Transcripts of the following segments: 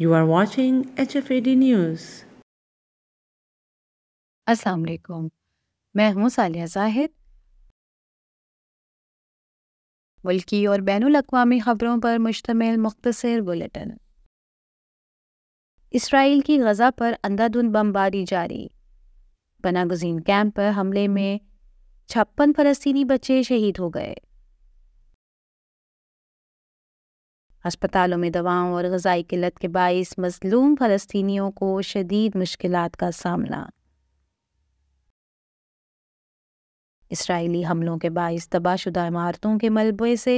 You are watching HFAD News. Assalamu alaikum. मैं हूं सालिया जाहिद मुल्की और बैन अवी ख़बरों पर मुश्तमिल मुख्तर बुलेटिन इसराइल की गज़ा पर अंधाधुंध बमबारी जारी बनागुजीन कैंप पर हमले में छप्पन फलस्तीनी बच्चे शहीद हो गए अस्पतालों में दवाओं और गजाई किल्लत के बायस मजलूम फ़लस्तियों को शदीद मुश्किल का सामना इसराइली हमलों के बायस तबाहशुदा इमारतों के मलबे से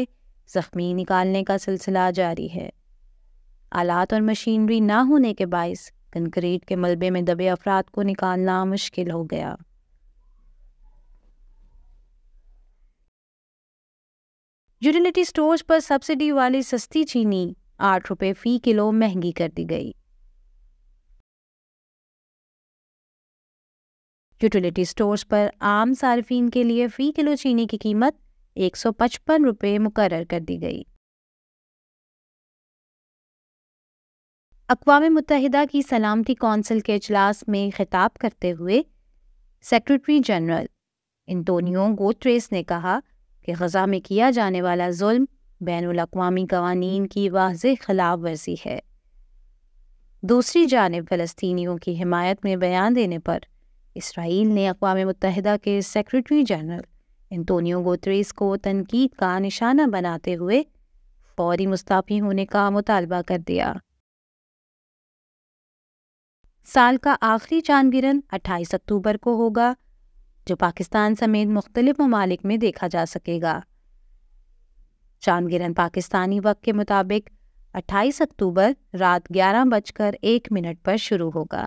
ज़ख्मी निकालने का सिलसिला जारी है आलात और मशीनरी ना होने के बायस कंक्रीट के मलबे में दबे अफराद को निकालना मुश्किल हो गया यूटिलिटी स्टोर्स पर सब्सिडी वाली सस्ती चीनी आठ रुपये फी किलो महंगी कर दी गई यूटिलिटी स्टोर्स पर आम सार्फिन के लिए फी किलो चीनी की कीमत एक सौ पचपन रुपये मुकर कर दी गई अकवा मुतहदा की सलामती कौंसिल के अजलास में खिताब करते हुए सेक्रेटरी जनरल इंतोनियो गोत्रेस ने कहा कि गज़ा में किया जाने वाला जुल्म बैन अवी कवानीन की वाज खिलाफ वर्जी है दूसरी जानब फ़लस्तियों की हिमायत में बयान देने पर इसराइल ने अकवा मुतहदा के सेक्रेटरी जनरल एंतोनियो गोत्रेस को तनकीद का निशाना बनाते हुए फौरी मुस्ताफ़ी होने का मुतालबा कर दिया साल का आखिरी चांद गिरन अट्ठाईस अक्टूबर को होगा जो पाकिस्तान समेत मुख्तलिफ ममालिक में देखा जा सकेगा चांदगिरन पाकिस्तानी वक्त के मुताबिक 28 अक्टूबर रात ग्यारह बजकर एक मिनट पर शुरू होगा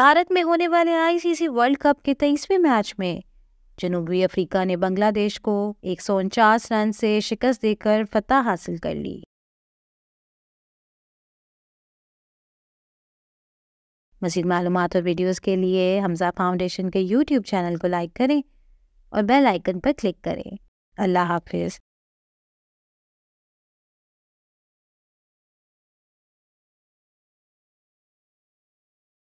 भारत में होने वाले आईसीसी वर्ल्ड कप के तेईसवें मैच में जनूबी अफ्रीका ने बांग्लादेश को एक रन से शिकस्त देकर फतह हासिल कर ली मजीद मालूम और वीडियोज़ के लिए हमज़ा फाउंडेशन के यूट्यूब चैनल को लाइक करें और बेल आइकन पर क्लिक करें अल्लाह हाफिज़